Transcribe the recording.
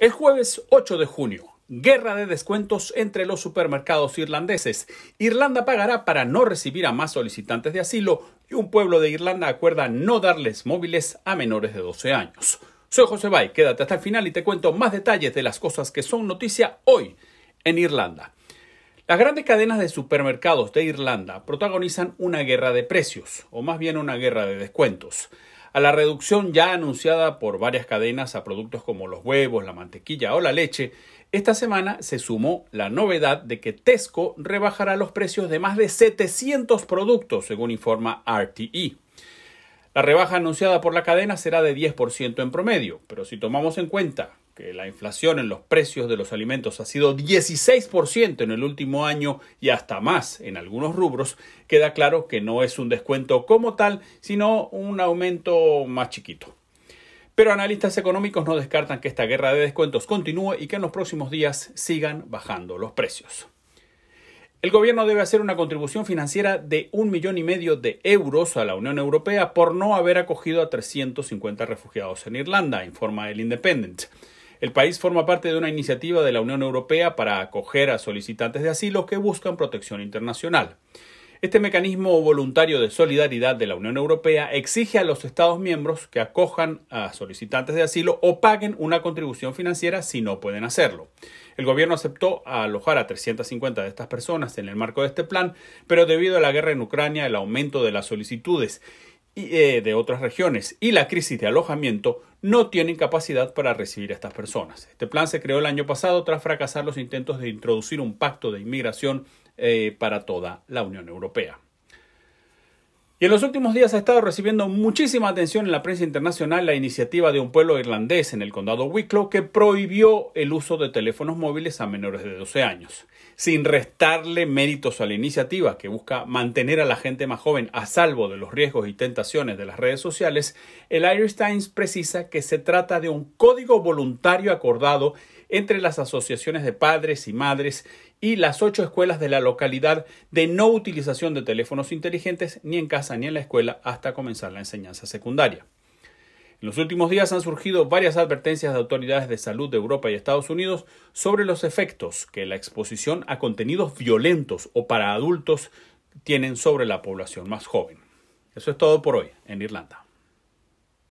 El jueves 8 de junio, guerra de descuentos entre los supermercados irlandeses. Irlanda pagará para no recibir a más solicitantes de asilo y un pueblo de Irlanda acuerda no darles móviles a menores de 12 años. Soy José Bay, quédate hasta el final y te cuento más detalles de las cosas que son noticia hoy en Irlanda. Las grandes cadenas de supermercados de Irlanda protagonizan una guerra de precios, o más bien una guerra de descuentos a la reducción ya anunciada por varias cadenas a productos como los huevos, la mantequilla o la leche, esta semana se sumó la novedad de que Tesco rebajará los precios de más de 700 productos, según informa RTE. La rebaja anunciada por la cadena será de 10% en promedio, pero si tomamos en cuenta que la inflación en los precios de los alimentos ha sido 16% en el último año y hasta más en algunos rubros, queda claro que no es un descuento como tal, sino un aumento más chiquito. Pero analistas económicos no descartan que esta guerra de descuentos continúe y que en los próximos días sigan bajando los precios. El gobierno debe hacer una contribución financiera de un millón y medio de euros a la Unión Europea por no haber acogido a 350 refugiados en Irlanda, informa el Independent. El país forma parte de una iniciativa de la Unión Europea para acoger a solicitantes de asilo que buscan protección internacional. Este mecanismo voluntario de solidaridad de la Unión Europea exige a los Estados miembros que acojan a solicitantes de asilo o paguen una contribución financiera si no pueden hacerlo. El gobierno aceptó alojar a 350 de estas personas en el marco de este plan, pero debido a la guerra en Ucrania, el aumento de las solicitudes eh, de otras regiones y la crisis de alojamiento no tienen capacidad para recibir a estas personas. Este plan se creó el año pasado tras fracasar los intentos de introducir un pacto de inmigración eh, para toda la Unión Europea. Y en los últimos días ha estado recibiendo muchísima atención en la prensa internacional la iniciativa de un pueblo irlandés en el condado Wicklow que prohibió el uso de teléfonos móviles a menores de 12 años. Sin restarle méritos a la iniciativa que busca mantener a la gente más joven a salvo de los riesgos y tentaciones de las redes sociales, el Irish Times precisa que se trata de un código voluntario acordado entre las asociaciones de padres y madres y las ocho escuelas de la localidad de no utilización de teléfonos inteligentes ni en casa ni en la escuela hasta comenzar la enseñanza secundaria. En los últimos días han surgido varias advertencias de autoridades de salud de Europa y Estados Unidos sobre los efectos que la exposición a contenidos violentos o para adultos tienen sobre la población más joven. Eso es todo por hoy en Irlanda.